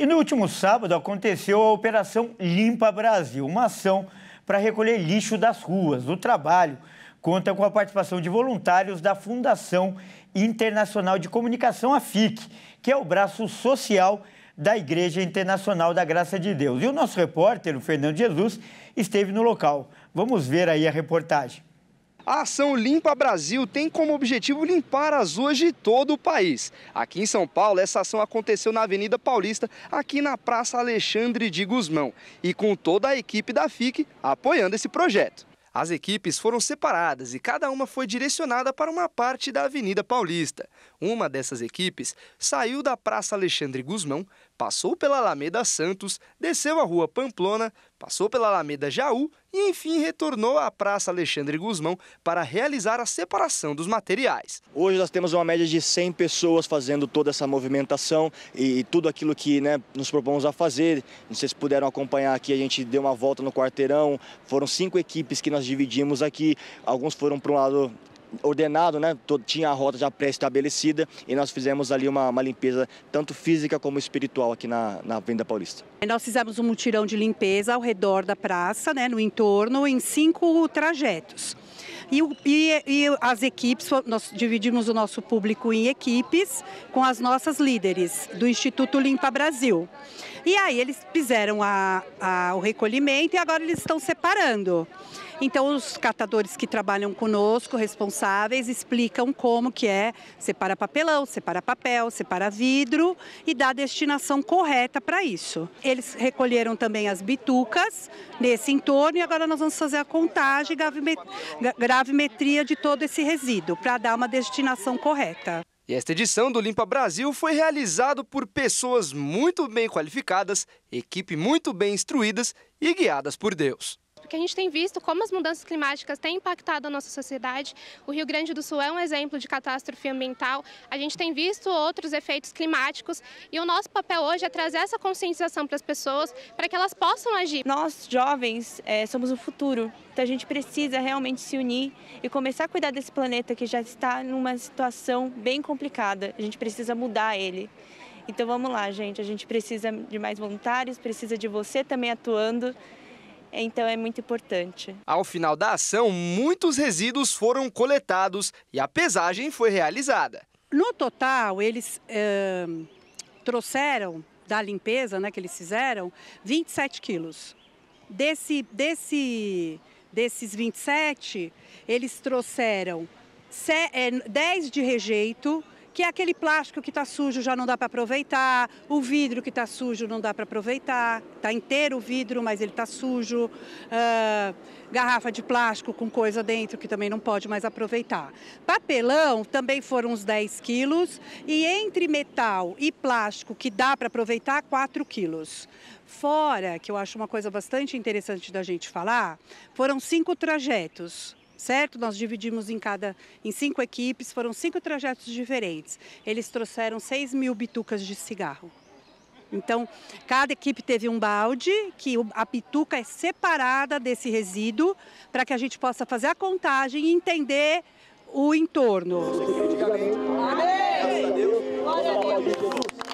E no último sábado aconteceu a Operação Limpa Brasil, uma ação para recolher lixo das ruas. O trabalho conta com a participação de voluntários da Fundação Internacional de Comunicação, a FIC, que é o braço social da Igreja Internacional da Graça de Deus. E o nosso repórter, o Fernando Jesus, esteve no local. Vamos ver aí a reportagem. A ação Limpa Brasil tem como objetivo limpar as ruas de todo o país. Aqui em São Paulo, essa ação aconteceu na Avenida Paulista, aqui na Praça Alexandre de Guzmão, e com toda a equipe da FIC apoiando esse projeto. As equipes foram separadas e cada uma foi direcionada para uma parte da Avenida Paulista. Uma dessas equipes saiu da Praça Alexandre Guzmão, passou pela Alameda Santos, desceu a Rua Pamplona, passou pela Alameda Jaú e, enfim, retornou à Praça Alexandre Guzmão para realizar a separação dos materiais. Hoje nós temos uma média de 100 pessoas fazendo toda essa movimentação e tudo aquilo que né, nos propomos a fazer. Não sei se puderam acompanhar aqui, a gente deu uma volta no quarteirão, foram cinco equipes que nós dividimos aqui. Alguns foram para um lado ordenado, né? tinha a rota já pré-estabelecida e nós fizemos ali uma, uma, limpeza tanto física como espiritual aqui na, na Paulista. Nós fizemos um mutirão de limpeza ao redor da praça, né? no entorno, em cinco trajetos. E, e, e, as equipes, nós dividimos o nosso público em equipes com as nossas líderes do Instituto Limpa Brasil. E aí eles fizeram a, a, o recolhimento e agora eles estão separando. Então os catadores que trabalham conosco, responsáveis, explicam como que é, separar papelão, separar papel, separar vidro e dar a destinação correta para isso. Eles recolheram também as bitucas nesse entorno e agora nós vamos fazer a contagem e gravimetria de todo esse resíduo para dar uma destinação correta. E esta edição do Limpa Brasil foi realizado por pessoas muito bem qualificadas, equipe muito bem instruídas e guiadas por Deus porque a gente tem visto como as mudanças climáticas têm impactado a nossa sociedade. O Rio Grande do Sul é um exemplo de catástrofe ambiental. A gente tem visto outros efeitos climáticos e o nosso papel hoje é trazer essa conscientização para as pessoas, para que elas possam agir. Nós, jovens, é, somos o futuro. Então a gente precisa realmente se unir e começar a cuidar desse planeta que já está numa situação bem complicada. A gente precisa mudar ele. Então vamos lá, gente. A gente precisa de mais voluntários, precisa de você também atuando então é muito importante. Ao final da ação, muitos resíduos foram coletados e a pesagem foi realizada. No total, eles trouxeram da limpeza né, que eles fizeram 27 quilos. Desse, desse, desses 27, eles trouxeram 10 de rejeito, que é aquele plástico que está sujo já não dá para aproveitar, o vidro que está sujo não dá para aproveitar, está inteiro o vidro, mas ele está sujo, uh, garrafa de plástico com coisa dentro que também não pode mais aproveitar. Papelão também foram uns 10 quilos e entre metal e plástico que dá para aproveitar, 4 quilos. Fora, que eu acho uma coisa bastante interessante da gente falar, foram cinco trajetos certo? Nós dividimos em cada em cinco equipes, foram cinco trajetos diferentes. Eles trouxeram 6 mil bitucas de cigarro. Então, cada equipe teve um balde, que a bituca é separada desse resíduo, para que a gente possa fazer a contagem e entender o entorno. Amém! Glória a Deus!